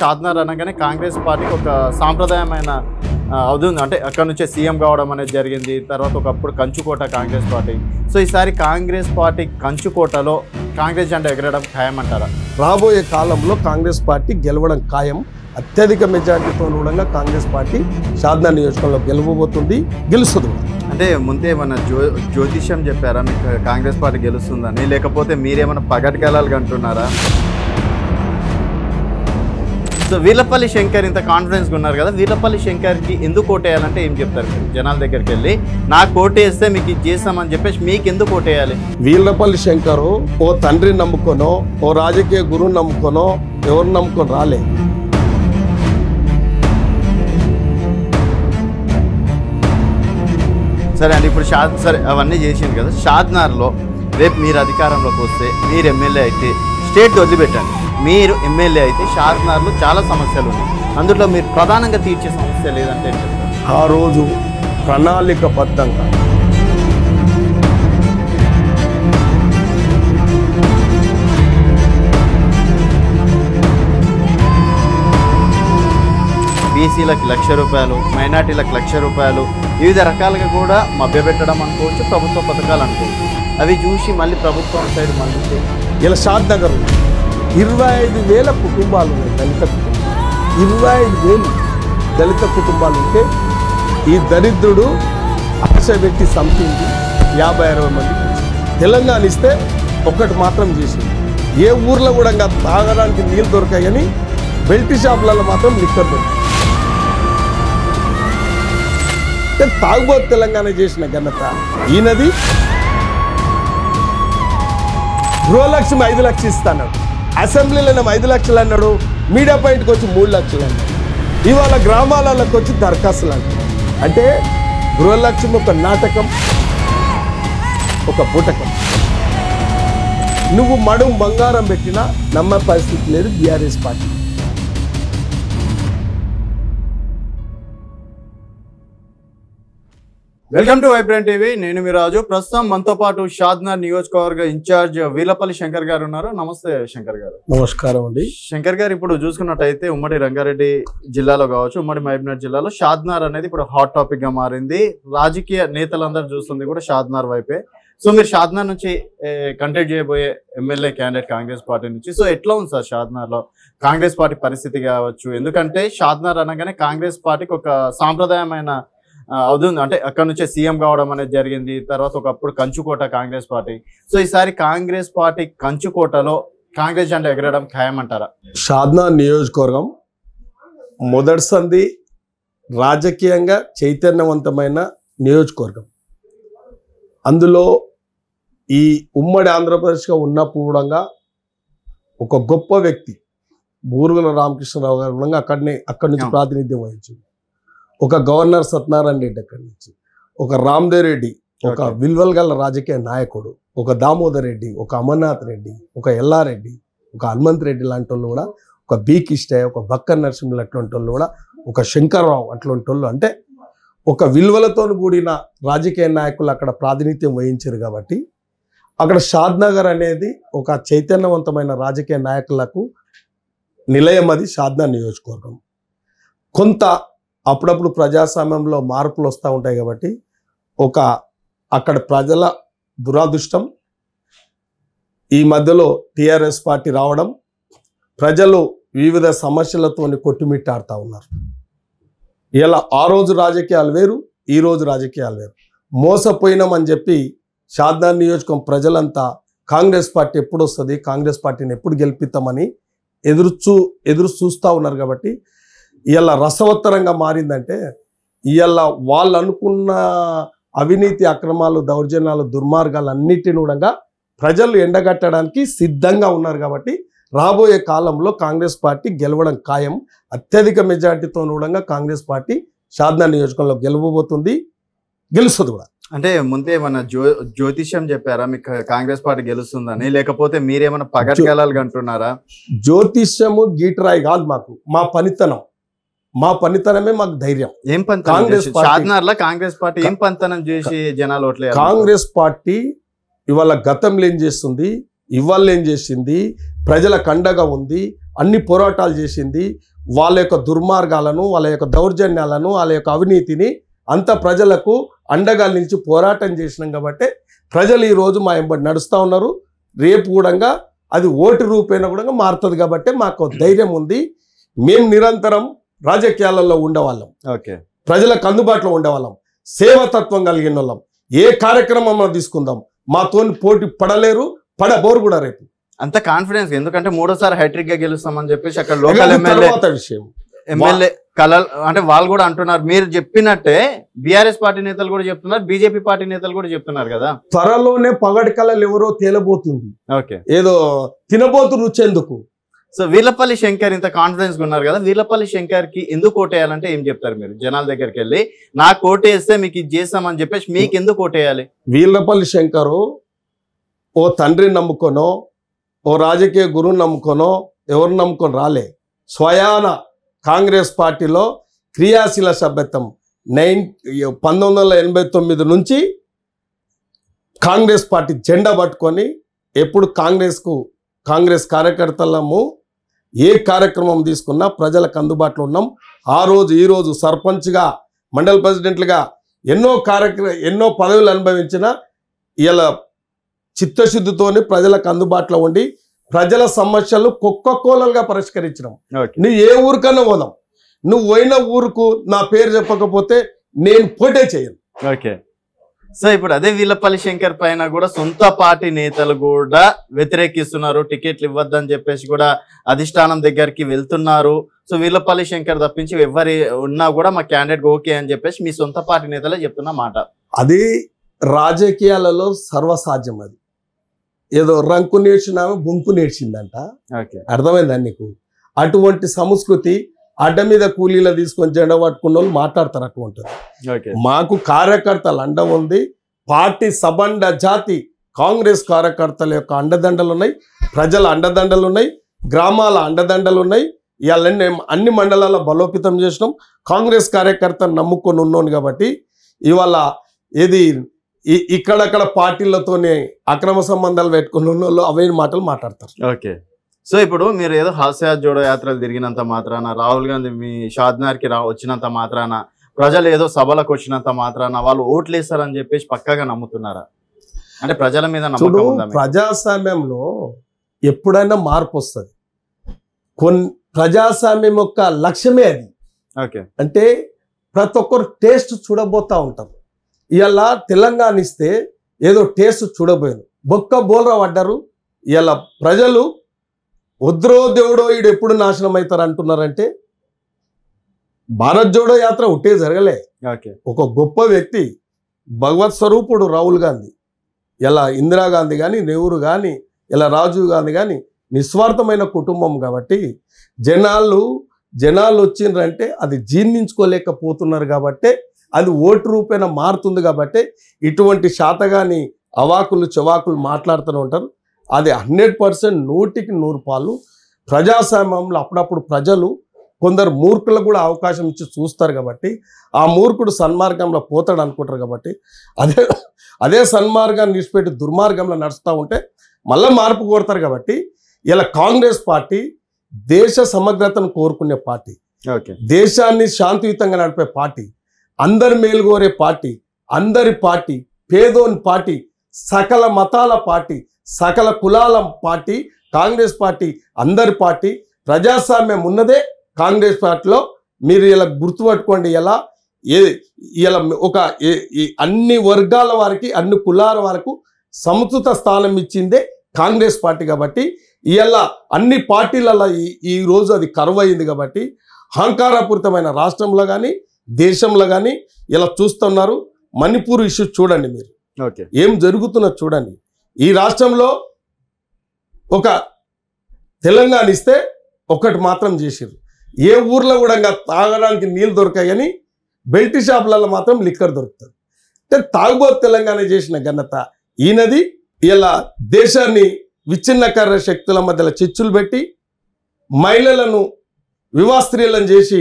షాద్నర్ అనగానే కాంగ్రెస్ పార్టీకి ఒక సాంప్రదాయమైన అవుతుంది అంటే అక్కడ నుంచే సీఎం కావడం అనేది జరిగింది తర్వాత ఒకప్పుడు కంచుకోట కాంగ్రెస్ పార్టీ సో ఈసారి కాంగ్రెస్ పార్టీ కంచుకోటలో కాంగ్రెస్ జెండా ఎగరడం ఖాయం అంటారా రాబోయే కాలంలో కాంగ్రెస్ పార్టీ గెలవడం ఖాయం అత్యధిక మెజార్టీతో అనుగుణంగా కాంగ్రెస్ పార్టీ సాధన నియోజకవర్గంలో గెలవబోతుంది గెలుస్తుంది అంటే ముందే ఏమన్నా జ్యో జ్యోతిష్యం చెప్పారా మీకు కాంగ్రెస్ పార్టీ గెలుస్తుందని లేకపోతే మీరేమైనా పగటికెళ్ళాలి అంటున్నారా సో వీలపల్లి శంకర్ ఇంత కాన్ఫిడెన్స్గా ఉన్నారు కదా వీలపల్లి శంకర్కి ఎందుకు ఓటేయాలంటే ఏం చెప్తారు మీరు జనాల దగ్గరికి వెళ్ళి నాకు ఓటేస్తే మీకు ఇది చేస్తామని చెప్పేసి మీకు ఎందుకు ఓటేయాలి వీలపల్లి శంకర్ ఓ తండ్రి నమ్ముకొనో ఓ రాజకీయ గురువు నమ్ముకొనో ఎవరు నమ్ముకొని రాలే సరే అండి ఇప్పుడు షాద్ సరే అవన్నీ చేసింది కదా షాద్నార్లో రేపు మీరు అధికారంలోకి వస్తే మీరు ఎమ్మెల్యే అయితే స్టేట్ వదిలిపెట్టండి మీరు ఎమ్మెల్యే అయితే షార్ప్నర్లు చాలా సమస్యలు ఉన్నాయి అందులో మీరు ప్రధానంగా తీర్చే సమస్య లేదంటే ఆ రోజు ప్రణాళికబద్ధంగా బీసీలకు లక్ష రూపాయలు మైనార్టీలకు లక్ష రూపాయలు వివిధ రకాలుగా కూడా మభ్యపెట్టడం అనుకోవచ్చు ప్రభుత్వ పథకాలు అనుకోవచ్చు అవి చూసి మళ్ళీ ప్రభుత్వం సైడ్ మళ్ళీ ఇలా షాద్ నగర్ ఇరవై ఐదు వేల కుటుంబాలు ఉన్నాయి దళిత కుటుంబాలు ఇరవై ఐదు వేలు దళిత కుటుంబాలు ఉంటే ఈ దరిద్రుడు ఆశ పెట్టి సంపింది యాభై అరవై మంది తెలంగాణ ఇస్తే ఒక్కటి మాత్రం చేసింది ఏ ఊర్లో కూడా ఇంకా తాగడానికి నీళ్ళు దొరకాయని బెల్ట్ షాపులలో మాత్రం లిక్కర్ దొరికాయి తాగుబోతు తెలంగాణ చేసిన ఘనత నది గృహలక్ష్మి ఐదు లక్షలు ఇస్తాడు అసెంబ్లీలో ఐదు లక్షలు అన్నాడు మీడియా పాయింట్కి వచ్చి మూడు లక్షలు అన్నాడు ఇవాళ గ్రామాలకు వచ్చి దరఖాస్తులు అంటారు అంటే గృహలక్ష్మి ఒక నాటకం ఒక పూటకం నువ్వు మడు బంగారం పెట్టినా నమ్మ పరిస్థితి లేదు BRS party welcome to Vibrant TV నేను మీరాజు ప్రస్తుతం మనతో పాటు షాద్నర్ నియోజకవర్గ ఇన్ఛార్జ్ వీలపల్లి శంకర్ గారు ఉన్నారు నమస్తే శంకర్ గారు నమస్కారం అండి శంకర్ గారు ఇప్పుడు చూసుకున్నట్టయితే ఉమ్మడి రంగారెడ్డి జిల్లాలో కావచ్చు ఉమ్మడి మహబూబ్నగర్ జిల్లాలో షాద్నార్ అనేది ఇప్పుడు హాట్ టాపిక్ గా మారింది రాజకీయ నేతలందరూ చూస్తుంది కూడా షాద్నార్ వైపే సో మీరు షాద్నార్ నుంచి కంటెక్ట్ చేయబోయే ఎమ్మెల్యే క్యాండిడేట్ కాంగ్రెస్ పార్టీ నుంచి సో ఎట్లా ఉంది సార్ లో కాంగ్రెస్ పార్టీ పరిస్థితి కావచ్చు ఎందుకంటే షాద్నార్ అనగానే కాంగ్రెస్ పార్టీకి ఒక సాంప్రదాయమైన అవుతుంది అంటే అక్కడ నుంచే సీఎం కావడం అనేది జరిగింది తర్వాత ఒకప్పుడు కంచుకోట కాంగ్రెస్ పార్టీ సో ఈసారి కాంగ్రెస్ పార్టీ కంచుకోటలో కాంగ్రెస్ జెండా ఎగరడం ఖాయమంటారా షాద్నా నియోజకవర్గం మొదటి సంధి రాజకీయంగా చైతన్యవంతమైన నియోజకవర్గం అందులో ఈ ఉమ్మడి ఆంధ్రప్రదేశ్గా ఉన్నప్పుడంగా ఒక గొప్ప వ్యక్తి బూరుగుల రామకృష్ణరావు గారు అక్కడనే అక్కడి నుంచి ప్రాతినిధ్యం వహించింది ఒక గవర్నర్ సత్యనారాయణ రెడ్డి అక్కడి నుంచి ఒక రామ్దేవ్ రెడ్డి ఒక విల్వల్ గల రాజకీయ నాయకుడు ఒక దామోదర్ రెడ్డి ఒక అమర్నాథ్ రెడ్డి ఒక ఎల్లారెడ్డి ఒక హనుమంత్ రెడ్డి లాంటి వాళ్ళు కూడా ఒక బి ఒక బక్కర్ నరసింహులు అట్లాంటి వాళ్ళు కూడా ఒక శంకర్రావు అట్లాంటి వాళ్ళు అంటే ఒక విలువలతో కూడిన రాజకీయ నాయకులు అక్కడ ప్రాతినిధ్యం వహించారు కాబట్టి అక్కడ షాద్నగర్ అనేది ఒక చైతన్యవంతమైన రాజకీయ నాయకులకు నిలయం అది షాద్నా నియోజకవర్గం కొంత అప్పుడప్పుడు ప్రజాస్వామ్యంలో మార్పులు వస్తూ ఉంటాయి కాబట్టి ఒక అక్కడ ప్రజల దురాదృష్టం ఈ మధ్యలో టీఆర్ఎస్ పార్టీ రావడం ప్రజలు వివిధ సమస్యలతో కొట్టుమిట్టాడుతూ ఉన్నారు ఇలా ఆ రోజు రాజకీయాలు వేరు ఈ రోజు రాజకీయాలు వేరు మోసపోయినామని చెప్పి షాద్నార్ నియోజకం ప్రజలంతా కాంగ్రెస్ పార్టీ ఎప్పుడు వస్తుంది కాంగ్రెస్ పార్టీని ఎప్పుడు గెలిపిస్తామని ఎదురు చూ ఎదురు చూస్తూ ఉన్నారు కాబట్టి ఇవాళ రసవత్తరంగా మారిందంటే ఇవాళ వాళ్ళు అనుకున్న అవినీతి అక్రమాలు దౌర్జన్యాలు దుర్మార్గాలు అన్నిటిని కూడా ప్రజలు ఎండగట్టడానికి సిద్ధంగా ఉన్నారు కాబట్టి రాబోయే కాలంలో కాంగ్రెస్ పార్టీ గెలవడం ఖాయం అత్యధిక మెజార్టీతో కూడా కాంగ్రెస్ పార్టీ సాధన నియోజకంలో గెలవబోతుంది గెలుస్తుంది కూడా అంటే ముందే మన జ్యో జ్యోతిష్యం చెప్పారా మీకు కాంగ్రెస్ పార్టీ గెలుస్తుందని లేకపోతే మీరేమైనా పగటికెళ్ళాలి అంటున్నారా జ్యోతిష్యము గీటరాయి కాదు మాకు మా పనితనం మా పనితనమే మాకు ధైర్యం ఏం కాంగ్రెస్ కాంగ్రెస్ పార్టీ ఏం పనితనం చేసి జనాలు ఓట్లే కాంగ్రెస్ పార్టీ ఇవాళ గతంలో ఏం చేస్తుంది ఇవాళ ఏం చేసింది ప్రజల కండగా ఉంది అన్ని పోరాటాలు చేసింది వాళ్ళ యొక్క దుర్మార్గాలను వాళ్ళ యొక్క దౌర్జన్యాలను వాళ్ళ యొక్క అవినీతిని అంత ప్రజలకు అండగా నిలిచి పోరాటం చేసినాం కాబట్టి ప్రజలు ఈరోజు మా ఎంబడి నడుస్తూ ఉన్నారు రేపు కూడా అది ఓటు రూపేణ కూడా మారుతుంది కాబట్టి మాకు ధైర్యం ఉంది మేము నిరంతరం రాజకీయాలలో ఉండేవాళ్ళం ఓకే ప్రజలకు అందుబాటులో ఉండేవాళ్ళం సేవతత్వం కలిగిన వాళ్ళం ఏ కార్యక్రమం మనం తీసుకుందాం మాతోని పోటీ పడలేరు పడబోరు కూడా రేపు అంత కాన్ఫిడెన్స్ ఎందుకంటే మూడోసారి హైట్రిక్ గా గెలుస్తామని చెప్పేసి అక్కడ లోకల్ ఎమ్మెల్యే విషయం ఎమ్మెల్యే కళ అంటే వాళ్ళు కూడా అంటున్నారు మీరు చెప్పినట్టే బీఆర్ఎస్ పార్టీ నేతలు కూడా చెప్తున్నారు బీజేపీ పార్టీ నేతలు కూడా చెప్తున్నారు కదా త్వరలోనే పగడి కళలు ఎవరో తేలబోతుంది ఓకే ఏదో తినబోతు రుచెందుకు సో వీలపల్లి శంకర్ ఇంత కాన్ఫిడెన్స్గా ఉన్నారు కదా వీలపల్లి శంకర్కి ఎందుకు ఓటేయాలంటే ఏం చెప్తారు మీరు జనాల దగ్గరికి వెళ్ళి నా కోటేస్తే మీకు ఇది చేస్తామని చెప్పేసి మీకు ఎందుకు ఓటేయాలి వీలపల్లి శంకరు ఓ తండ్రిని నమ్ముకొనో ఓ రాజకీయ గురువుని నమ్ముకొనో ఎవరు నమ్ముకొని రాలే స్వయాన కాంగ్రెస్ పార్టీలో క్రియాశీల సభ్యత్వం నైన్ పంతొమ్మిది వందల ఎనభై తొమ్మిది నుంచి కాంగ్రెస్ పార్టీ జెండా పట్టుకొని ఎప్పుడు కాంగ్రెస్కు కాంగ్రెస్ కార్యకర్తలము ఏ కార్యక్రమం తీసుకున్నా ప్రజలకు అందుబాటులో ఉన్నాం ఆ రోజు ఈరోజు సర్పంచ్గా మండల ప్రెసిడెంట్లుగా ఎన్నో కార్యక్రమ ఎన్నో పదవులు అనుభవించిన ఇలా చిత్తశుద్ధితోని ప్రజలకు అందుబాటులో ఉండి ప్రజల సమస్యలు కుక్కకోలలుగా పరిష్కరించడం నువ్వు ఏ ఊరికన్నా పోదాం నువ్వు పోయిన ఊరుకు నా పేరు చెప్పకపోతే నేను పోటే చేయను ఓకే సో ఇప్పుడు అదే వీళ్ళపల్లి శంకర్ పైన కూడా సొంత పార్టీ నేతలు కూడా వ్యతిరేకిస్తున్నారు టికెట్లు ఇవ్వద్దని చెప్పేసి కూడా అధిష్టానం దగ్గరికి వెళ్తున్నారు సో వీళ్ళపల్లి శంకర్ తప్పించి ఎవరి ఉన్నా కూడా మా క్యాండిడేట్ ఓకే అని చెప్పేసి మీ సొంత పార్టీ నేతలే చెప్తున్న మాట అది రాజకీయాలలో సర్వసాధ్యం అది ఏదో రంకు నేర్చున్నామో బొంకు నేర్చిందంట అర్థమైందా నీకు అటువంటి సంస్కృతి అడ్డ మీద కూలీలు తీసుకొని జెండా పట్టుకున్న వాళ్ళు మాట్లాడతారు ఉంటుంది మాకు కార్యకర్తలు అండ ఉంది పార్టీ సబండ జాతి కాంగ్రెస్ కార్యకర్తల యొక్క అండదండలు ఉన్నాయి ప్రజల అండదండలు ఉన్నాయి గ్రామాల అండదండలు ఉన్నాయి ఇవాళ అన్ని మండలాల బలోపేతం చేసినాం కాంగ్రెస్ కార్యకర్తను నమ్ముకొని ఉన్నాను కాబట్టి ఇవాళ ఏది ఇక్కడక్కడ పార్టీలతోనే అక్రమ సంబంధాలు పెట్టుకుని ఉన్న వాళ్ళు అవే మాటలు మాట్లాడతారు ఓకే సో ఇప్పుడు మీరు ఏదో హాస్య జోడో యాత్రలు తిరిగినంత మాత్రాన రాహుల్ గాంధీ మీ షాద్నార్కి రా వచ్చినంత మాత్రాన ప్రజలు ఏదో సభలకు వచ్చినంత మాత్రాన వాళ్ళు ఓట్లేస్తారని చెప్పేసి పక్కగా నమ్ముతున్నారా అంటే ప్రజల మీద నమ్మకం ప్రజాస్వామ్యంలో ఎప్పుడైనా మార్పు వస్తుంది కొన్ని ప్రజాస్వామ్యం యొక్క లక్ష్యమే అది ఓకే అంటే ప్రతి ఒక్కరు టేస్ట్ చూడబోతా ఉంటారు ఇవాళ తెలంగాణ ఇస్తే ఏదో టేస్ట్ చూడబోయారు బొక్క బోల్రా పడ్డారు ఇవాళ ప్రజలు వద్రో దేవుడో ఈడు ఎప్పుడు నాశనం అవుతారు అంటున్నారంటే భారత్ జోడో యాత్ర ఒట్టే జరగలే ఒక గొప్ప వ్యక్తి భగవత్ స్వరూపుడు రాహుల్ గాంధీ ఇలా ఇందిరాగాంధీ కానీ నెహ్రూ కానీ ఇలా రాజీవ్ గాంధీ కానీ నిస్వార్థమైన కుటుంబం కాబట్టి జనాలు జనాలు వచ్చిండ్రంటే అది జీర్ణించుకోలేకపోతున్నారు కాబట్టే అది ఓటు రూపేణ మారుతుంది కాబట్టి ఇటువంటి శాతగాని అవాకులు చవాకులు మాట్లాడుతూనే ఉంటారు అది హండ్రెడ్ పర్సెంట్ నూటికి నూరు పాలు ప్రజాస్వామ్యంలో అప్పుడప్పుడు ప్రజలు కొందరు మూర్ఖులకు కూడా అవకాశం ఇచ్చి చూస్తారు కాబట్టి ఆ మూర్ఖుడు సన్మార్గంలో పోతాడు అనుకుంటారు కాబట్టి అదే అదే సన్మార్గాన్ని విడిచిపెట్టి దుర్మార్గంలో నడుస్తూ ఉంటే మళ్ళీ మార్పు కోరుతారు కాబట్టి ఇలా కాంగ్రెస్ పార్టీ దేశ సమగ్రతను కోరుకునే పార్టీ దేశాన్ని శాంతియుతంగా నడిపే పార్టీ అందరి మేలుగోరే పార్టీ అందరి పార్టీ పేదోని పార్టీ సకల మతాల పార్టీ సకల కులాల పార్టీ కాంగ్రెస్ పార్టీ అందరి పార్టీ ప్రజాస్వామ్యం ఉన్నదే కాంగ్రెస్ పార్టీలో మీరు ఇలా గుర్తుపట్టుకోండి ఎలా ఏ ఇలా ఒక అన్ని వర్గాల వారికి అన్ని కులాల వరకు సముచిత స్థానం ఇచ్చిందే కాంగ్రెస్ పార్టీ కాబట్టి ఇలా అన్ని పార్టీలలో ఈ రోజు అది కరువైంది కాబట్టి అహంకారపూరితమైన రాష్ట్రంలో కానీ దేశంలో కానీ ఇలా చూస్తున్నారు మణిపూర్ ఇష్యూ చూడండి మీరు ఏం జరుగుతున్నా చూడండి ఈ రాష్ట్రంలో ఒక తెలంగాణ ఇస్తే ఒక్కటి మాత్రం చేసారు ఏ ఊర్లో కూడా ఇంకా తాగడానికి నీళ్ళు దొరకాయని బెల్ట్ షాపులలో మాత్రం లిక్కర్ దొరుకుతుంది అంటే తాగుబోతు తెలంగాణ చేసిన ఘనత ఈయనది ఇలా దేశాన్ని విచ్ఛిన్నకర శక్తుల మధ్యలో చిచ్చులు పెట్టి మహిళలను వివాస్త్రీలను చేసి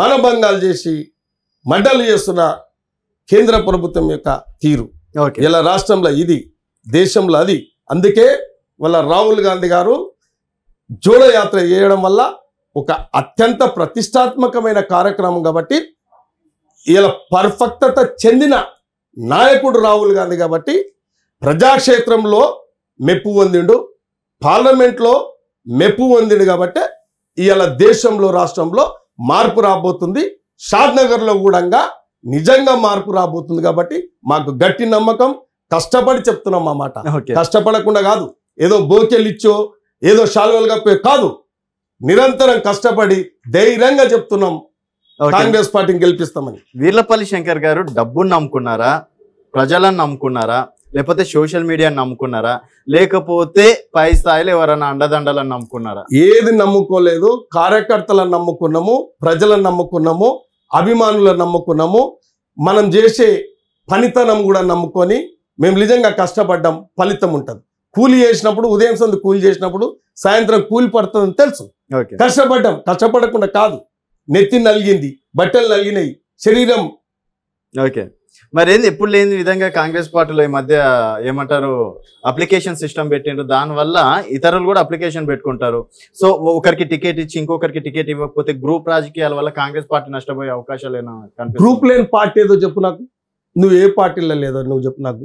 మనభంగాలు చేసి మడ్డలు చేస్తున్న కేంద్ర ప్రభుత్వం యొక్క తీరు ఇలా రాష్ట్రంలో ఇది దేశంలో అది అందుకే వాళ్ళ రాహుల్ గాంధీ గారు జోడయాత్ర చేయడం వల్ల ఒక అత్యంత ప్రతిష్టాత్మకమైన కార్యక్రమం కాబట్టి ఇలా పర్ఫెక్టత చెందిన నాయకుడు రాహుల్ గాంధీ కాబట్టి ప్రజాక్షేత్రంలో మెప్పు పొందిండు పార్లమెంట్లో మెప్పు పొందిండు కాబట్టి ఇలా దేశంలో రాష్ట్రంలో మార్పు రాబోతుంది షాద్నగర్లో కూడా నిజంగా మార్పు రాబోతుంది కాబట్టి మాకు గట్టి నమ్మకం కష్టపడి చెప్తున్నాం మా మాట కష్టపడకుండా కాదు ఏదో బోకెళ్ళిచ్చో ఏదో షాల్వల్ కప్పే కాదు నిరంతరం కష్టపడి ధైర్యంగా చెప్తున్నాం కాంగ్రెస్ పార్టీని గెలిపిస్తామని వీర్లపల్లి శంకర్ గారు డబ్బును నమ్ముకున్నారా ప్రజలను నమ్ముకున్నారా లేకపోతే సోషల్ మీడియాని నమ్ముకున్నారా లేకపోతే పై స్థాయిలో ఎవరైనా అండదండలను నమ్ముకున్నారా ఏది నమ్ముకోలేదు కార్యకర్తలను నమ్ముకున్నాము ప్రజలను నమ్ముకున్నాము అభిమానులను నమ్ముకున్నాము మనం చేసే పనితనం కూడా నమ్ముకొని మేము నిజంగా కష్టపడ్డాం ఫలితం ఉంటుంది కూలి చేసినప్పుడు ఉదయం సందు కూలి చేసినప్పుడు సాయంత్రం కూలి పడుతుందని తెలుసు కష్టపడ్డాం కష్టపడకుండా కాదు నెత్తి నలిగింది బట్టలు నలిగినాయి శరీరం ఓకే మరి ఏంది ఎప్పుడు లేని విధంగా కాంగ్రెస్ పార్టీలో ఈ మధ్య ఏమంటారు అప్లికేషన్ సిస్టమ్ పెట్టిండ్రు దానివల్ల ఇతరులు కూడా అప్లికేషన్ పెట్టుకుంటారు సో ఒకరికి టికెట్ ఇచ్చి ఇంకొకరికి టికెట్ ఇవ్వకపోతే గ్రూప్ రాజకీయాల వల్ల కాంగ్రెస్ పార్టీ నష్టపోయే అవకాశాలు గ్రూప్ లేని పార్టీ ఏదో చెప్పు నాకు నువ్వు ఏ పార్టీలో లేదో నువ్వు చెప్పు నాకు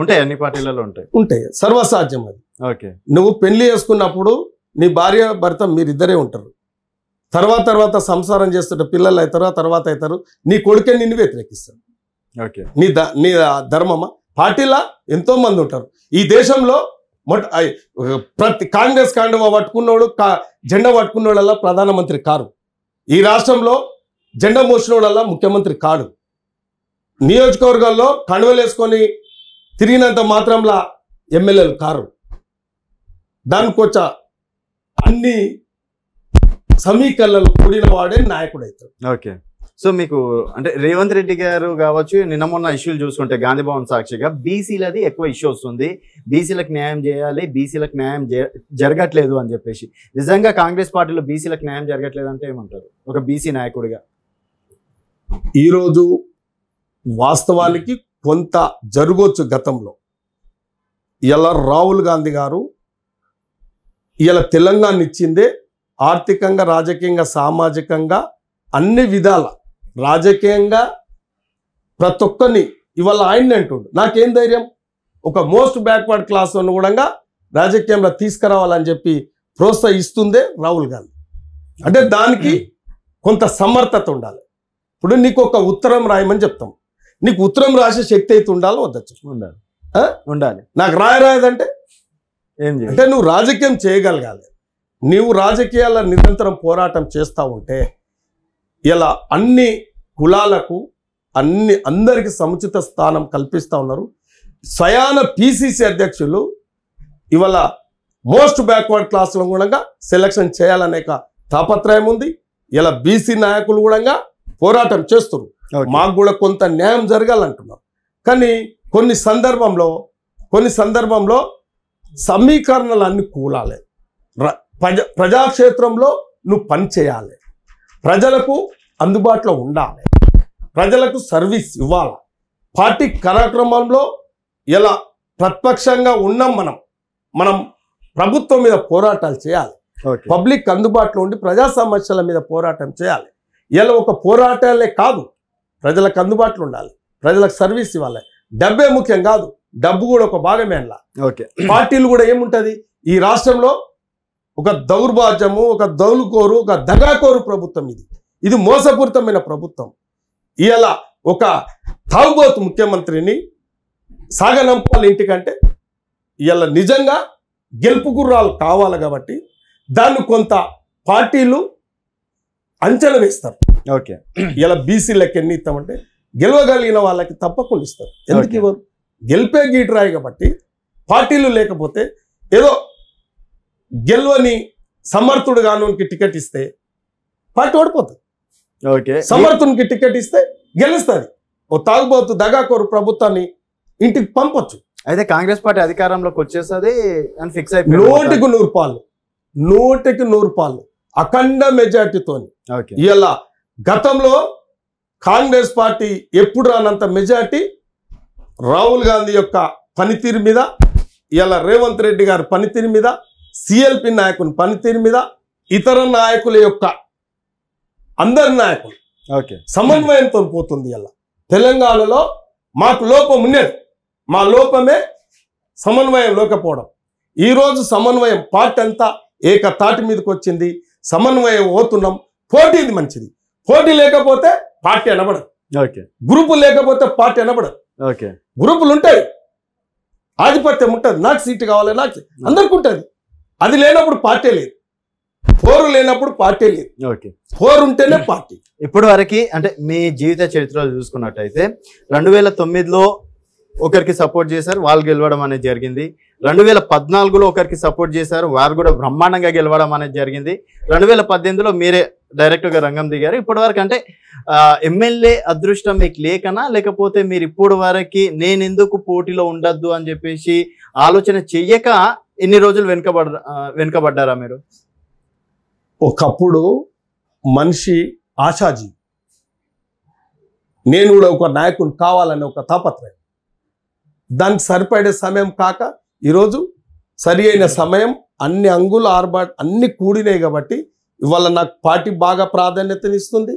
ఉంటాయి అన్ని పార్టీలలో ఉంటాయి ఉంటాయి సర్వసాధ్యం అది ఓకే నువ్వు పెళ్లి చేసుకున్నప్పుడు నీ భార్య భర్త మీరిద్దరే ఉంటారు తర్వాత తర్వాత సంసారం చేస్తుంటే పిల్లలు అవుతారు ఆ తర్వాత అవుతారు నీ కొడుకే నిన్ను వ్యతిరేకిస్తాడు ఓకే నీ ద నీ ధర్మమా పార్టీలా ఎంతో మంది ఉంటారు ఈ దేశంలో మొట్ట ప్రతి కాంగ్రెస్ కాండవ పట్టుకున్నోడు కా జెండా పట్టుకున్నోడల్లా ప్రధానమంత్రి కారు ఈ రాష్ట్రంలో జెండా మోసినోడల్లా ముఖ్యమంత్రి కాడు నియోజకవర్గాల్లో కండువలు వేసుకొని తిరిగినంత మాత్రంలా ఎమ్మెల్యేలు కారు దానికొచ్చ అన్ని సమీకరణలు కూడిన వాడే నాయకుడు అవుతాడు ఓకే సో మీకు అంటే రేవంత్ రెడ్డి గారు కావచ్చు నిన్న మొన్న ఇష్యూలు చూసుకుంటే గాంధీ భవన్ సాక్షిగా బీసీలది ఎక్కువ ఇష్యూ వస్తుంది బీసీలకు న్యాయం చేయాలి బీసీలకు న్యాయం జరగట్లేదు అని చెప్పేసి నిజంగా కాంగ్రెస్ పార్టీలో బీసీలకు న్యాయం జరగట్లేదు అంటే ఏమంటారు ఒక బీసీ నాయకుడిగా ఈరోజు వాస్తవానికి కొంత జరగొచ్చు గతంలో ఇలా రాహుల్ గాంధీ గారు ఇలా తెలంగాణ ఇచ్చిందే ఆర్థికంగా రాజకీయంగా సామాజికంగా అన్ని విధాల రాజకీయంగా ప్రతి ఒక్కరిని ఇవాళ ఆయన్ని అంటుండు నాకేం ధైర్యం ఒక మోస్ట్ బ్యాక్వర్డ్ క్లాస్ కూడా రాజకీయంలో తీసుకురావాలని చెప్పి ప్రోత్సహిస్తుందే రాహుల్ గాంధీ అంటే దానికి కొంత సమర్థత ఉండాలి ఇప్పుడు నీకు ఒక ఉత్తరం రాయమని చెప్తాం నీకు ఉత్తరం రాసే శక్తి అయితే ఉండాలో వద్దచ్చు ఉండాలి ఉండాలి నాకు రాయరాయదంటే ఏం అంటే నువ్వు రాజకీయం చేయగలగాలి నీవు రాజకీయాల నిరంతరం పోరాటం చేస్తూ ఉంటే ఇలా అన్ని కులాలకు అన్ని అందరికీ సముచిత స్థానం కల్పిస్తూ ఉన్నారు స్వయాన పిసిసి అధ్యక్షులు ఇవాళ మోస్ట్ బ్యాక్వర్డ్ క్లాసులు కూడా సెలక్షన్ చేయాలనే తాపత్రయం ఉంది ఇలా బీసీ నాయకులు కూడా పోరాటం చేస్తున్నారు మాకు కూడా కొంత న్యాయం జరగాలంటున్నాం కానీ కొన్ని సందర్భంలో కొన్ని సందర్భంలో సమీకరణలు అన్ని కూలాలి ప్రజ ప్రజాక్షేత్రంలో నువ్వు పని చేయాలి ప్రజలకు అందుబాటులో ఉండాలి ప్రజలకు సర్వీస్ ఇవ్వాలి పార్టీ కార్యక్రమంలో ఎలా ప్రత్పక్షంగా ఉన్నాం మనం మనం ప్రభుత్వం మీద పోరాటాలు చేయాలి పబ్లిక్ అందుబాటులో ఉండి ప్రజా సమస్యల మీద పోరాటం చేయాలి ఇలా ఒక పోరాటాలే కాదు ప్రజలకు అందుబాటులో ఉండాలి ప్రజలకు సర్వీస్ ఇవ్వాలి డబ్బే ముఖ్యం కాదు డబ్బు కూడా ఒక భాగమే అలా ఓకే పార్టీలు కూడా ఏముంటుంది ఈ రాష్ట్రంలో ఒక దౌర్భాగ్యము ఒక దౌలుకోరు ఒక దగాకోరు ప్రభుత్వం ఇది ఇది మోసపూరితమైన ప్రభుత్వం ఇలా ఒక తాగుబోత్ ముఖ్యమంత్రిని సాగనంపాలి ఇంటికంటే ఇలా నిజంగా గెలుపు గుర్రాలు కావాలి కాబట్టి దాన్ని కొంత పార్టీలు అంచనా వేస్తారు ఓకే ఇలా బీసీ లెక్క ఎన్ని ఇస్తామంటే గెలవగలిగిన వాళ్ళకి తప్పకుండా ఇస్తారు ఎందుకు ఇవ్వరు గెలిపే రాయి కాబట్టి పార్టీలు లేకపోతే ఏదో గెలవని సమర్థుడు కానునికి టికెట్ ఇస్తే పార్టీ ఓడిపోతుంది ఓకే సమర్థునికి టికెట్ ఇస్తే గెలుస్తుంది ఓ తాగుబోతు దగాకోరు ప్రభుత్వాన్ని ఇంటికి పంపొచ్చు అయితే కాంగ్రెస్ పార్టీ అధికారంలోకి వచ్చేసది అని ఫిక్స్ అయిపోయి నూటికి నూరు పాలు నూటికి నూరు పాలు అఖండ మెజార్టీతో ఇలా గతంలో కాంగ్రెస్ పార్టీ ఎప్పుడు రానంత మెజార్టీ రాహుల్ గాంధీ యొక్క పనితీరు మీద ఇవాళ రేవంత్ రెడ్డి గారి పనితీరు మీద సిఎల్పి నాయకుని పనితీరు మీద ఇతర నాయకుల యొక్క అందరి నాయకులు ఓకే సమన్వయంతో పోతుంది ఇలా తెలంగాణలో మాకు లోపం ఉండేది మా లోపమే సమన్వయం లోకపోవడం ఈరోజు సమన్వయం పార్టీ అంతా ఏకతాటి మీదకి వచ్చింది సమన్వయం పోతున్నాం పోటీది మంచిది పోటీ లేకపోతే పార్టీ అనబడదు ఓకే గ్రూపులు లేకపోతే పార్టీ అనబడదు ఓకే గ్రూపులు ఉంటాయి ఆధిపత్యం ఉంటుంది నాకు సీటు కావాలి నాకు అందరికి ఉంటుంది అది లేనప్పుడు పార్టీ లేదు ఫోర్ లేనప్పుడు పార్టీ లేదు ఓకే ఫోర్ ఉంటేనే పార్టీ ఇప్పటి వరకు అంటే మీ జీవిత చరిత్రలో చూసుకున్నట్టయితే రెండు వేల తొమ్మిదిలో ఒకరికి సపోర్ట్ చేశారు వాళ్ళు గెలవడం అనేది జరిగింది రెండు వేల పద్నాలుగులో ఒకరికి సపోర్ట్ చేశారు వారు కూడా బ్రహ్మాండంగా గెలవడం అనేది జరిగింది రెండు వేల పద్దెనిమిదిలో మీరే డైరెక్ట్గా రంగం దిగారు ఇప్పటి వరకు అంటే ఎమ్మెల్యే అదృష్టం మీకు లేకనా లేకపోతే మీరు ఇప్పుడు వరకు నేను ఎందుకు పోటీలో ఉండొద్దు అని చెప్పేసి ఆలోచన చెయ్యక ఎన్ని రోజులు వెనుకబడ వెనుకబడ్డారా మీరు ఒకప్పుడు మనిషి ఆశాజీ నేను కూడా ఒక నాయకుని కావాలని ఒక తాపత్రయం దానికి సరిపడే సమయం కాక ఈరోజు సరి అయిన సమయం అన్ని అంగుల ఆర్బా అన్ని కూడినాయి కాబట్టి ఇవాళ నాకు పార్టీ బాగా ప్రాధాన్యతనిస్తుంది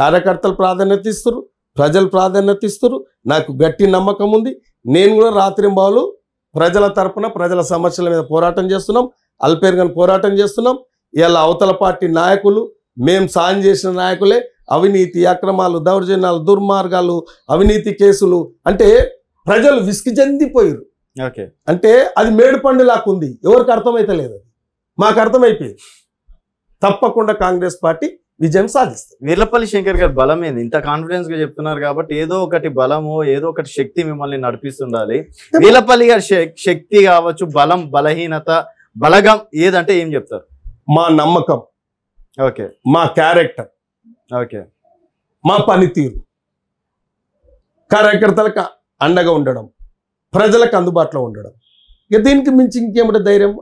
కార్యకర్తలు ప్రాధాన్యత ఇస్తారు ప్రజలు ప్రాధాన్యత ఇస్తారు నాకు గట్టి నమ్మకం ఉంది నేను కూడా రాత్రింబాలు ప్రజల తరపున ప్రజల సమస్యల మీద పోరాటం చేస్తున్నాం అల్పేర్గన్ పోరాటం చేస్తున్నాం ఇలా అవతల పార్టీ నాయకులు మేము సాయం చేసిన నాయకులే అవినీతి అక్రమాలు దౌర్జన్యాలు దుర్మార్గాలు అవినీతి కేసులు అంటే ప్రజలు విసుగు చెందిపోయారు ఓకే అంటే అది మేడిపండు ఉంది ఎవరికి అర్థమైతే లేదు మాకు అర్థమైపోయింది తప్పకుండా కాంగ్రెస్ పార్టీ విజయం సాధిస్తుంది వీర్లపల్లి శంకర్ గారి బలం ఏంది ఇంత కాన్ఫిడెన్స్ గా చెప్తున్నారు కాబట్టి ఏదో ఒకటి బలము ఏదో ఒకటి శక్తి మిమ్మల్ని నడిపిస్తుండాలి వీర్లపల్లి గారి శక్తి కావచ్చు బలం బలహీనత బలగం ఏదంటే ఏం చెప్తారు మా నమ్మకం ఓకే మా క్యారెక్టర్ ఓకే మా పనితీరు కార్యకర్తలకు అండగా ఉండడం ప్రజలకు అందుబాటులో ఉండడం ఇక దీనికి మించి ఇంకేమిటి ధైర్యం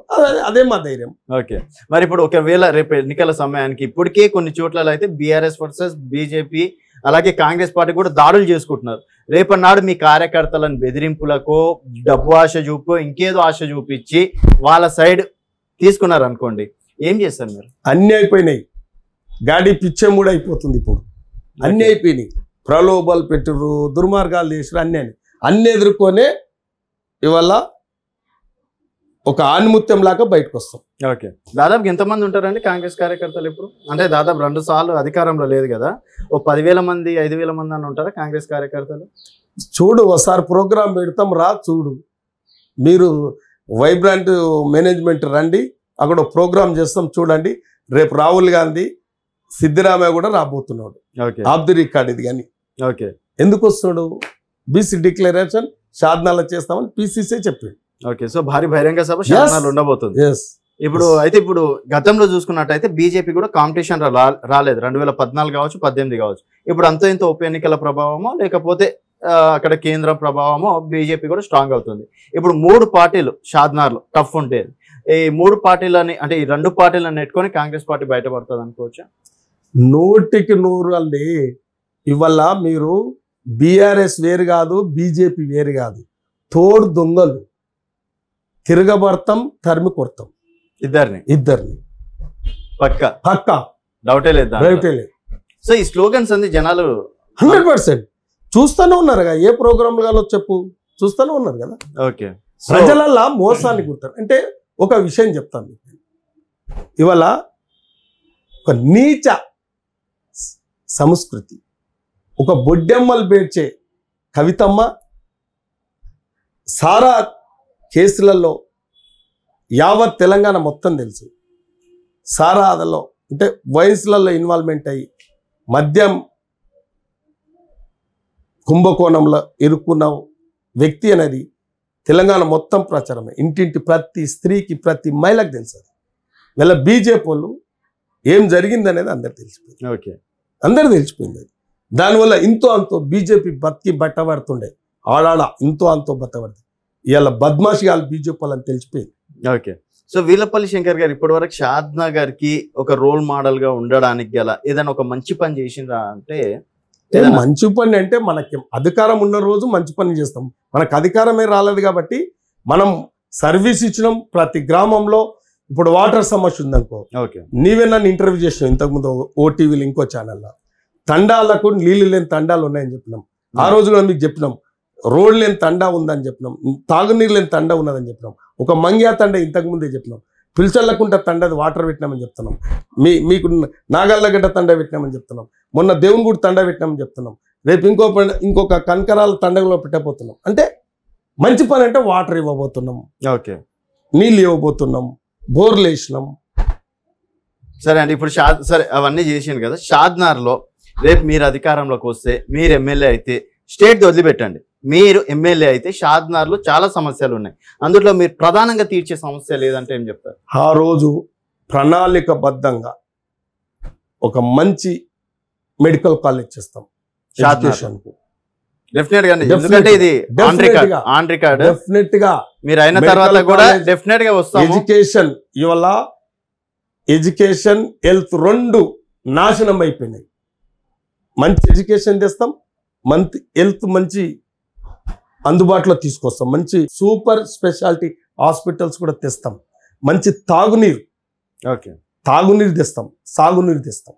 అదే మా ధైర్యం ఓకే మరి ఇప్పుడు ఒకవేళ రేపు ఎన్నికల సమయానికి ఇప్పటికే కొన్ని చోట్ల అయితే బీఆర్ఎస్ వర్సెస్ బీజేపీ అలాగే కాంగ్రెస్ పార్టీ కూడా దాడులు చేసుకుంటున్నారు రేపన్నాడు మీ కార్యకర్తలను బెదిరింపులకు డబ్బు ఆశ చూపు ఇంకేదో ఆశ చూపించి వాళ్ళ సైడ్ తీసుకున్నారు అనుకోండి ఏం చేస్తారు మీరు అన్నీ అయిపోయినాయి గాడి మూడు అయిపోతుంది ఇప్పుడు అన్నీ అయిపోయినాయి ప్రలోభాలు పెట్టరు దుర్మార్గాలు చేసారు అన్నీ అన్ని ఎదుర్కొనే ఇవల్ల ఒక ఆణిముత్యం లాగా బయటకు వస్తాం ఓకే దాదాపు ఎంతమంది ఉంటారండి కాంగ్రెస్ కార్యకర్తలు ఇప్పుడు అంటే దాదాపు రెండు సార్లు అధికారంలో లేదు కదా ఓ పదివేల మంది ఐదు వేల మంది అని ఉంటారా కాంగ్రెస్ కార్యకర్తలు చూడు ఒకసారి ప్రోగ్రాం పెడతాం రా చూడు మీరు వైబ్రాంట్ మేనేజ్మెంట్ రండి అక్కడ ప్రోగ్రాం చేస్తాం చూడండి రేపు రాహుల్ గాంధీ సిద్ధిరామయ్య కూడా రాబోతున్నాడు ఆబ్ది ది రికార్డ్ ఇది కానీ ఓకే ఎందుకు వస్తున్నాడు బీసీ డిక్లరేషన్ సాధనాలు చేస్తామని పిసిసి చెప్పింది ఓకే సో భారీ బహిరంగ సభ సాధనాలు ఉండబోతుంది ఇప్పుడు అయితే ఇప్పుడు గతంలో చూసుకున్నట్టయితే బీజేపీ కూడా కాంపిటీషన్ రాలేదు రెండు వేల పద్నాలుగు కావచ్చు పద్దెనిమిది కావచ్చు ఇప్పుడు అంత ఇంత ఉప ఎన్నికల ప్రభావమో లేకపోతే అక్కడ కేంద్ర ప్రభావము బీజేపీ కూడా స్ట్రాంగ్ అవుతుంది ఇప్పుడు మూడు పార్టీలు షాద్నార్లు టఫ్ ఉంటాయి ఈ మూడు పార్టీలని అంటే ఈ రెండు పార్టీలను నెట్టుకొని కాంగ్రెస్ పార్టీ బయటపడుతుంది అనుకోవచ్చు నూటికి నూరు అండి ఇవాళ మీరు బీఆర్ఎస్ వేరు కాదు బీజేపీ వేరు కాదు తోడు దొంగలు తిరగబడతాం తరిమి కొడతాం ఇద్దరిని ఇద్దరిని పక్క పక్క డౌటే లేదు డౌటే లేదు సో ఈ స్లోగన్స్ అంది జనాలు హండ్రెడ్ పర్సెంట్ చూస్తూనే ఉన్నారు కదా ఏ ప్రోగ్రామ్ కాలో చెప్పు చూస్తూనే ఉన్నారు కదా ఓకే ప్రజలల్లా మోసాన్ని కుడతారు అంటే ఒక విషయం చెప్తాను మీకు ఇవాళ ఒక నీచ సంస్కృతి ఒక బొడ్డెమ్మలు పేర్చే కవితమ్మ సారా కేసులలో యావత్ తెలంగాణ మొత్తం తెలుసు సారా అదలో అంటే వయసులలో ఇన్వాల్వ్మెంట్ అయ్యి మద్యం కుంభకోణంలో ఇరుక్కున్న వ్యక్తి అనేది తెలంగాణ మొత్తం ప్రచారమే ఇంటింటి ప్రతి స్త్రీకి ప్రతి మహిళకు తెలుసు అది వీళ్ళ బీజేపీ వాళ్ళు ఏం జరిగిందనేది అందరు తెలిసిపోయింది ఓకే అందరు తెలిసిపోయింది అది దానివల్ల ఇంతో అంతో బీజేపీ బతికి బట్టబడుతుండే ఆడాడ ఇంతో అంతో బట్టబడుతుంది ఇవాళ బద్మాషి కాదు బీజేపీ వాళ్ళని తెలిసిపోయింది ఓకే సో వీలపల్లి శంకర్ గారు ఇప్పటి వరకు షాద్నా గారికి ఒక రోల్ మోడల్గా ఉండడానికి గల ఏదైనా ఒక మంచి పని చేసిందా అంటే మంచి పని అంటే మనకి అధికారం ఉన్న రోజు మంచి పని చేస్తాం మనకు అధికారమే రాలేదు కాబట్టి మనం సర్వీస్ ఇచ్చినాం ప్రతి గ్రామంలో ఇప్పుడు వాటర్ సమస్య ఉందనుకో ఓకే నీవే నన్ను ఇంటర్వ్యూ చేసినావు ఇంతకుముందు ఓటీవీలు ఇంకో ఛానల్లో తండాలకు నీళ్లు లేని తండాలు ఉన్నాయని చెప్పినాం ఆ రోజు మీకు చెప్పినాం రోడ్ లేని తండా ఉందని చెప్పినాం తాగునీరు లేని తండా ఉన్నదని చెప్పినాం ఒక మంగ్యా తండ ఇంతకుముందే చెప్పినాం పిల్చల్లకుంట తండది వాటర్ పెట్టినామని చెప్తున్నాం మీ మీకు నాగల్లగడ్డ తండ పెట్టినామని చెప్తున్నాం మొన్న దేవునిగూడి తండ పెట్టినామని చెప్తున్నాం రేపు ఇంకో ఇంకొక కంకరాల తండగలో పెట్టబోతున్నాం అంటే మంచి పని అంటే వాటర్ ఇవ్వబోతున్నాం ఓకే నీళ్ళు ఇవ్వబోతున్నాం బోర్లు వేసినాం సరే అండి ఇప్పుడు షాద్ సరే అవన్నీ చేసాను కదా షాద్నార్లో రేపు మీరు అధికారంలోకి వస్తే మీరు ఎమ్మెల్యే అయితే స్టేట్ వదిలిపెట్టండి మీరు ఎమ్మెల్యే అయితే షాద్నార్లో చాలా సమస్యలు ఉన్నాయి అందులో మీరు ప్రధానంగా తీర్చే సమస్య లేదంటే ఏం చెప్తారు ఆ రోజు ప్రణాళిక బద్ధంగా ఒక మంచి మెడికల్ కాలేజ్ చేస్తాం షాద్నార్కు ఇది డెఫినెట్ గా మీరు అయిన తర్వాత కూడా వస్తాం ఎడ్యుకేషన్ ఎడ్యుకేషన్ హెల్త్ రెండు నాశనం అయిపోయినాయి మంచి ఎడ్యుకేషన్ తెస్తాం మంత్ హెల్త్ మంచి అందుబాటులో తీసుకొస్తాం మంచి సూపర్ స్పెషాలిటీ హాస్పిటల్స్ కూడా తెస్తాం మంచి తాగునీరు ఓకే తాగునీరు తెస్తాం సాగునీరు తెస్తాం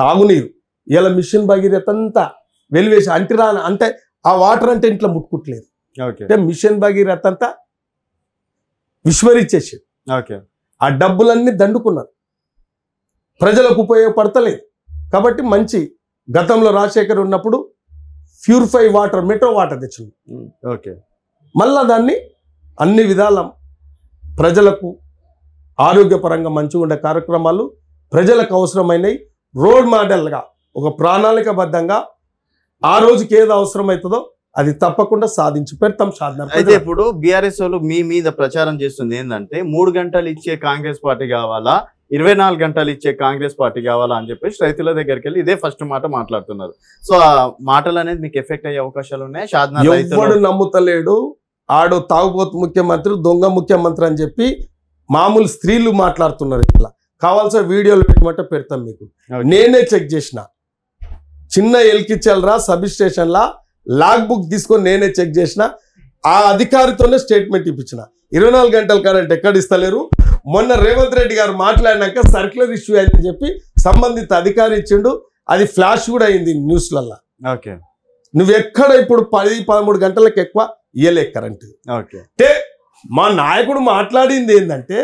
తాగునీరు ఇలా మిషన్ భగీరథ అంతా వెలివేసి అంటిరా అంటే ఆ వాటర్ అంటే ఇంట్లో ముట్టుకుంటలేదు అంటే మిషన్ భగీరథ అంతా విస్మరించేసాడు ఓకే ఆ డబ్బులన్నీ దండుకున్నారు ప్రజలకు ఉపయోగపడతలేదు కాబట్టి మంచి గతంలో రాజశేఖర్ ఉన్నప్పుడు ప్యూరిఫై వాటర్ మెట్రో వాటర్ తెచ్చింది ఓకే మళ్ళా దాన్ని అన్ని విధాల ప్రజలకు ఆరోగ్యపరంగా మంచిగా ఉండే కార్యక్రమాలు ప్రజలకు అవసరమైనవి రోడ్ మోడల్గా ఒక ప్రణాళికబద్ధంగా ఆ రోజుకి ఏది అవసరమవుతుందో అది తప్పకుండా సాధించి పెడతాం సాధన అయితే ఇప్పుడు బీఆర్ఎస్ వాళ్ళు మీ మీద ప్రచారం చేస్తుంది ఏంటంటే మూడు గంటలు ఇచ్చే కాంగ్రెస్ పార్టీ కావాలా ఇరవై నాలుగు గంటలు ఇచ్చే కాంగ్రెస్ పార్టీ కావాలా అని చెప్పేసి రైతుల దగ్గరికి వెళ్ళి ఇదే ఫస్ట్ మాట మాట్లాడుతున్నారు సో ఆ మాటలు అనేది మీకు ఎఫెక్ట్ అయ్యే అవకాశాలు ఉన్నాయి సాధన ఎవడు నమ్ముతలేడు ఆడు తాగుబోతు ముఖ్యమంత్రి దొంగ ముఖ్యమంత్రి అని చెప్పి మామూలు స్త్రీలు మాట్లాడుతున్నారు ఇట్లా కావాల్సిన వీడియోలు పెట్టమంటే పెడతాం మీకు నేనే చెక్ చేసిన చిన్న ఎల్కిచల్రా సబ్ లా లాగ్ బుక్ తీసుకొని నేనే చెక్ చేసిన ఆ అధికారితోనే స్టేట్మెంట్ ఇప్పించిన ఇరవై నాలుగు గంటల కరెంట్ ఎక్కడ ఇస్తలేరు మొన్న రేవంత్ రెడ్డి గారు మాట్లాడినాక సర్క్యులర్ ఇష్యూ అయిందని చెప్పి సంబంధిత అధికారి ఇచ్చిండు అది ఫ్లాష్ కూడా అయింది న్యూస్లల్లా ఓకే నువ్వు ఎక్కడ ఇప్పుడు పది పదమూడు గంటలకు ఎక్కువ ఇయ్యలే కరెంట్ అంటే మా నాయకుడు మాట్లాడింది ఏంటంటే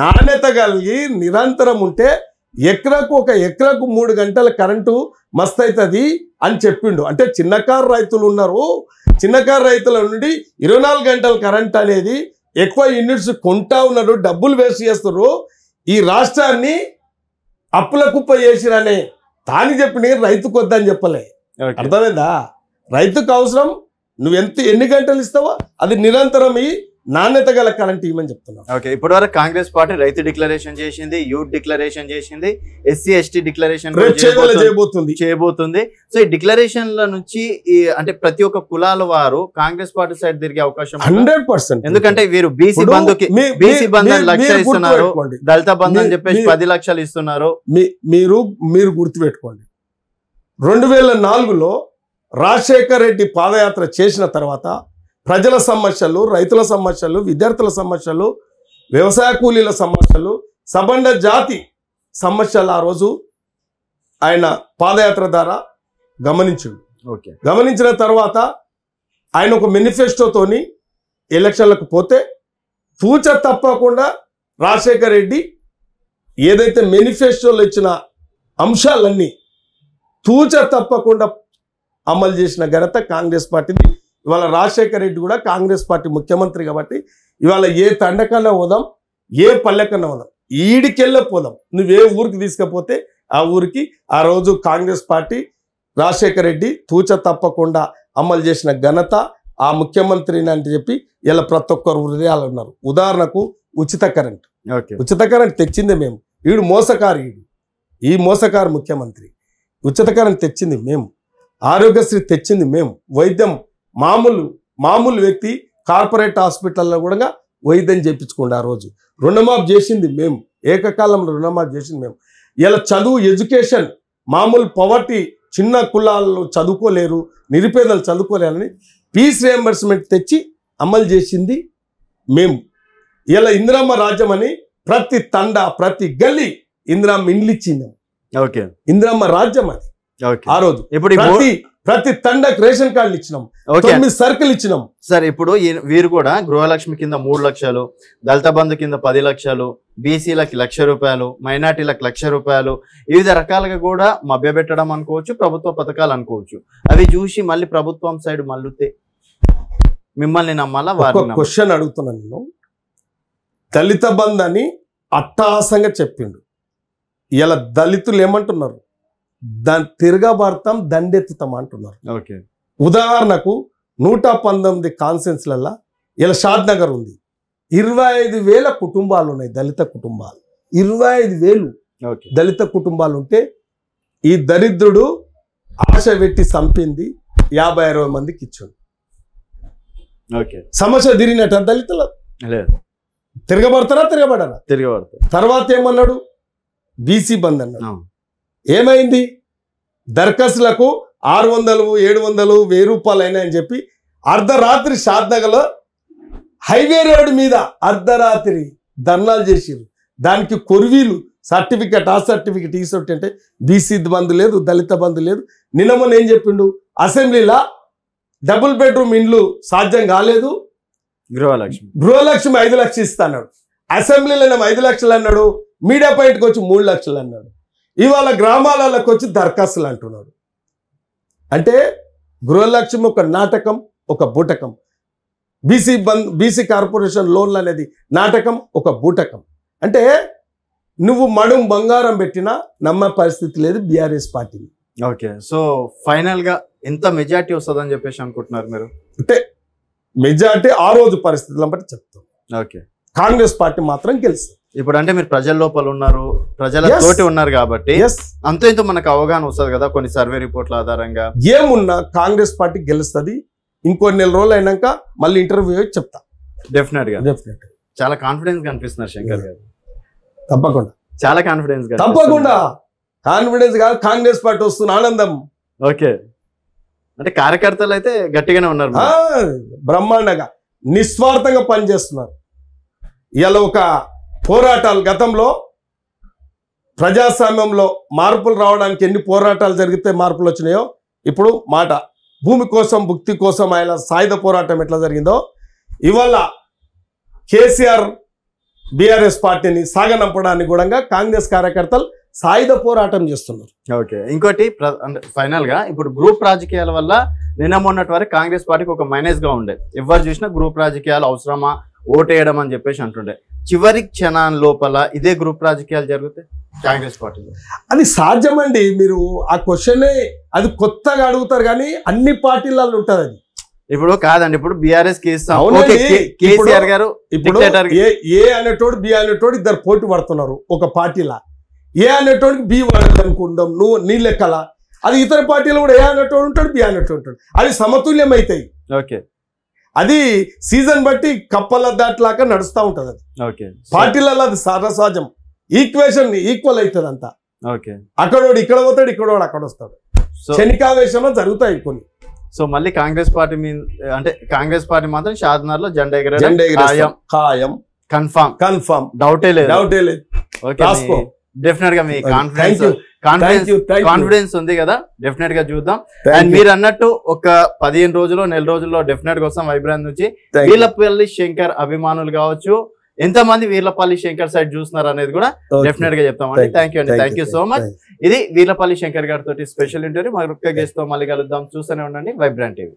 నాణ్యత కలిగి నిరంతరం ఉంటే ఎకరాకు ఒక ఎకరాకు మూడు గంటల కరెంటు మస్త్ అవుతుంది అని చెప్పిండు అంటే చిన్నకారు రైతులు ఉన్నారు చిన్నకారు రైతుల నుండి ఇరవై గంటల కరెంట్ అనేది ఎక్కువ యూనిట్స్ కొంటా ఉన్నారు డబ్బులు వేస్ట్ చేస్తారు ఈ రాష్ట్రాన్ని అప్పుల కుప్ప చేసిరనే తాను చెప్పిన రైతుకు వద్దని చెప్పలే అర్థమైందా రైతుకు అవసరం నువ్వెంత ఎన్ని గంటలు ఇస్తావో అది నిరంతరం ఈ నాణ్యత గల కరెంట్ ఇవ్వమని చెప్తున్నాను ఓకే ఇప్పటి వరకు కాంగ్రెస్ పార్టీ రైతు డిక్లరేషన్ చేసింది యూత్ డిక్లరేషన్ చేసింది ఎస్సీ ఎస్టీ డిక్లరేషన్ చేయబోతుంది చేయబోతుంది సో ఈ డిక్లరేషన్ల నుంచి అంటే ప్రతి ఒక్క కులాల వారు కాంగ్రెస్ పార్టీ సైడ్ తిరిగే అవకాశం హండ్రెడ్ పర్సెంట్ ఎందుకంటే వీరు బీసీ బంధు బీసీ బంధు లక్ష ఇస్తున్నారు దళిత బంధు అని చెప్పేసి పది లక్షలు ఇస్తున్నారు మీరు మీరు గుర్తుపెట్టుకోండి రెండు వేల నాలుగులో రాజశేఖర్ రెడ్డి పాదయాత్ర చేసిన తర్వాత ప్రజల సమస్యలు రైతుల సమస్యలు విద్యార్థుల సమస్యలు వ్యవసాయ కూలీల సమస్యలు సబండ జాతి సమస్యలు ఆ రోజు ఆయన పాదయాత్ర ద్వారా గమనించిండు ఓకే గమనించిన తర్వాత ఆయన ఒక మేనిఫెస్టోతోని ఎలక్షన్లకు పోతే పూచ తప్పకుండా రాజశేఖర్ రెడ్డి ఏదైతే మేనిఫెస్టోలో ఇచ్చిన అంశాలన్నీ తూచ తప్పకుండా అమలు చేసిన ఘనత కాంగ్రెస్ పార్టీని ఇవాళ రాజశేఖర్ రెడ్డి కూడా కాంగ్రెస్ పార్టీ ముఖ్యమంత్రి కాబట్టి ఇవాళ ఏ తండకన్నా పోదాం ఏ పల్లెకన్నా పోదాం ఈడికెళ్ళే పోదాం నువ్వే ఊరికి తీసుకపోతే ఆ ఊరికి ఆ రోజు కాంగ్రెస్ పార్టీ రాజశేఖర రెడ్డి తూచ తప్పకుండా అమలు చేసిన ఘనత ఆ ముఖ్యమంత్రిని అని చెప్పి ఇలా ప్రతి ఒక్కరు హృదయాలు ఉన్నారు ఉదాహరణకు ఉచిత కరెంట్ ఉచిత కరెంట్ తెచ్చింది మేము వీడు మోసకారు ఈడు ఈ మోసకారు ముఖ్యమంత్రి ఉచిత కరెంట్ తెచ్చింది మేము ఆరోగ్యశ్రీ తెచ్చింది మేము వైద్యం మామూలు మామూలు వ్యక్తి కార్పొరేట్ హాస్పిటల్లో కూడా వైద్యం చేయించుకోండి ఆ రోజు రుణమాఫ్ చేసింది మేము ఏకకాలంలో రుణమాఫ్ చేసింది మేము ఇలా చదువు ఎడ్యుకేషన్ మామూలు పవర్టీ చిన్న కులాల్లో చదువుకోలేరు నిరుపేదలు చదువుకోలేరని పీస్ రియంబర్స్మెంట్ తెచ్చి అమలు చేసింది మేము ఇలా ఇందిరమ్మ రాజ్యం అని ప్రతి తండ ప్రతి గల్లీ ఇందిరమ్మ ఇండ్లు ఇచ్చింది ఓకే ఇందిరమ్మ రాజ్యం అది ఆ రోజు ఇప్పుడు ప్రతి తండకు రేషన్ కార్డులు ఇచ్చినాం తొమ్మిది సర్కిల్ ఇచ్చినాం సార్ ఇప్పుడు వీరు కూడా గృహలక్ష్మి కింద మూడు లక్షలు దళిత బంధు కింద పది లక్షలు బీసీలకి లక్ష రూపాయలు మైనార్టీలకు లక్ష రూపాయలు వివిధ రకాలుగా కూడా మభ్యపెట్టడం అనుకోవచ్చు ప్రభుత్వ పథకాలు అనుకోవచ్చు అవి చూసి మళ్ళీ ప్రభుత్వం సైడ్ మళ్ళుతే మిమ్మల్ని నమ్మాలా వారు క్వశ్చన్ అడుగుతున్నాను నేను దళిత బంధు అని అట్టహాసంగా చెప్పిండు ఇలా దళితులు ఏమంటున్నారు దాని తిరగబడతాం దండెత్తుతాం అంటున్నారు ఓకే ఉదాహరణకు నూట పంతొమ్మిది కాన్సెన్స్లల్లా ఇలా షాద్ నగర్ ఉంది ఇరవై ఐదు వేల కుటుంబాలు ఉన్నాయి దళిత కుటుంబాలు ఇరవై ఐదు వేలు దళిత కుటుంబాలు ఉంటే ఈ దరిద్రుడు ఆశ పెట్టి చంపింది యాభై అరవై మందికి ఇచ్చింది సమస్య తిరిగినట్టు దళితుల తిరగబడతారా తిరగబడరా తిరగబడతారు తర్వాత ఏమన్నాడు బీసీ బంద్ అన్నాడు ఏమైంది దర్ఖాస్తులకు ఆరు వందలు ఏడు వందలు వెయ్యి రూపాయలు అయినాయని చెప్పి అర్ధరాత్రి శాద్నగలో హైవే రోడ్డు మీద అర్ధరాత్రి ధర్నాలు చేసిరు దానికి కొరివీలు సర్టిఫికెట్ ఆ సర్టిఫికెట్ ఈ అంటే బీసీ బంధు లేదు దళిత బంధు లేదు నిన్నమని ఏం చెప్పిండు అసెంబ్లీలో డబుల్ బెడ్రూమ్ ఇండ్లు సాధ్యం కాలేదు గృహలక్ష్మి గృహలక్ష్మి ఐదు లక్షలు ఇస్తా అన్నాడు అసెంబ్లీలో ఐదు లక్షలు అన్నాడు మీడియా పాయింట్కి వచ్చి మూడు లక్షలు అన్నాడు ఇవాళ గ్రామాలలోకి వచ్చి దరఖాస్తులు అంటున్నాడు అంటే గృహలక్ష్యం ఒక నాటకం ఒక బూటకం బీసీ బంద్ బీసీ కార్పొరేషన్ లోన్లు అనేది నాటకం ఒక బూటకం అంటే నువ్వు మడుం బంగారం పెట్టినా నమ్మ పరిస్థితి లేదు బీఆర్ఎస్ పార్టీని ఓకే సో ఫైనల్గా ఎంత మెజార్టీ వస్తుంది అని చెప్పేసి అనుకుంటున్నారు మీరు అంటే మెజార్టీ ఆ రోజు పరిస్థితులను బట్టి చెప్తాం ఓకే కాంగ్రెస్ పార్టీ మాత్రం గెలుస్తుంది ఇప్పుడు అంటే మీరు ప్రజల లోపల ఉన్నారు ప్రజల తోటి ఉన్నారు కాబట్టి అంత ఇంత మనకు అవగాహన వస్తుంది కదా కొన్ని సర్వే రిపోర్ట్ల ఆధారంగా ఏమున్నా కాంగ్రెస్ పార్టీ గెలుస్తుంది ఇంకొన్ని నెల రోజులు అయినాక మళ్ళీ ఇంటర్వ్యూ చెప్తా డెఫినెట్ గా డెఫినెట్ చాలా కాన్ఫిడెన్స్ కనిపిస్తున్నారు శంకర్ గారు తప్పకుండా చాలా కాన్ఫిడెన్స్ తప్పకుండా కాన్ఫిడెన్స్ కాదు కాంగ్రెస్ పార్టీ వస్తున్న ఆనందం ఓకే అంటే కార్యకర్తలు అయితే గట్టిగానే ఉన్నారు బ్రహ్మాండంగా నిస్వార్థంగా పనిచేస్తున్నారు ఇలా ఒక పోరాటాలు గతంలో ప్రజాస్వామ్యంలో మార్పులు రావడానికి ఎన్ని పోరాటాలు జరిగితే మార్పులు వచ్చినాయో ఇప్పుడు మాట భూమి కోసం భుక్తి కోసం ఆయన సాయుధ పోరాటం ఎట్లా జరిగిందో ఇవాళ కేసీఆర్ బీఆర్ఎస్ పార్టీని సాగనంపడానికి కూడా కాంగ్రెస్ కార్యకర్తలు సాయుధ పోరాటం చేస్తున్నారు ఓకే ఇంకోటి ఫైనల్ గా ఇప్పుడు గ్రూప్ రాజకీయాల వల్ల నిన్న మొన్నటి వరకు కాంగ్రెస్ పార్టీకి ఒక మైనస్ గా ఉండే ఎవరు చూసినా గ్రూప్ రాజకీయాలు అవసరమా ఓటేయడం అని చెప్పేసి అంటుండే చివరి క్షణాల లోపల ఇదే గ్రూప్ రాజకీయాలు జరుగుతాయి కాంగ్రెస్ పార్టీ అది సాధ్యమండి మీరు ఆ క్వశ్చనే అది కొత్తగా అడుగుతారు కానీ అన్ని పార్టీలలో ఉంటుంది అది ఇప్పుడు కాదండి ఇప్పుడు బిఆర్ఎస్ కేసీఆర్ గారు ఇప్పుడు ఏ అనేటోడు బి అనేటోడు ఇద్దరు పోటీ పడుతున్నారు ఒక పార్టీలా ఏ అనేటోడికి బి వాడదు అనుకుంటాం నువ్వు నీ లెక్కలా అది ఇతర పార్టీలో కూడా ఏ అనేటోడు ఉంటాడు బి అనేటోడు ఉంటాడు అది సమతుల్యం అవుతాయి ఓకే అది సీజన్ బట్టి కప్పల దాట్లాగా నడుస్తూ ఉంటుంది అది ఓకే పార్టీలలో అది సర్వసహజం ఈక్వేషన్ ఈక్వల్ అవుతుంది అంతా అక్కడోడు ఇక్కడ పోతాడు ఇక్కడోడు అక్కడ వస్తాడు శనికావేశంలో జరుగుతాయి కొన్ని సో మళ్ళీ కాంగ్రెస్ పార్టీ మీద అంటే కాంగ్రెస్ పార్టీ మాత్రం షాద్నగర్ లో జెండా ఎగర ఖాయం కన్ఫామ్ కన్ఫామ్ డౌటే లేదు డౌటే లేదు ఓకే డెఫినెట్ గా మీ కాన్ఫిడెన్స్ కాన్ఫిడెన్స్ కాన్ఫిడెన్స్ ఉంది కదా డెఫినెట్ గా చూద్దాం అండ్ మీరు అన్నట్టు ఒక పదిహేను రోజులు నెల రోజుల్లో డెఫినెట్ గా వస్తాం వైబ్రాన్ నుంచి వీళ్ళపల్లి శంకర్ అభిమానులు కావచ్చు ఎంత మంది వీర్లపల్లి శంకర్ సైడ్ చూస్తున్నారు అనేది కూడా డెఫినెట్ గా చెప్తాం అండి థ్యాంక్ యూ అండి థ్యాంక్ యూ సో మచ్ ఇది వీర్లపల్లి శంకర్ గారితో స్పెషల్ ఇంటర్వ్యూ మరొక్క గెస్ట్ తో మళ్ళీ కలుద్దాం చూస్తూనే ఉండండి వైబ్రాన్ టీవీ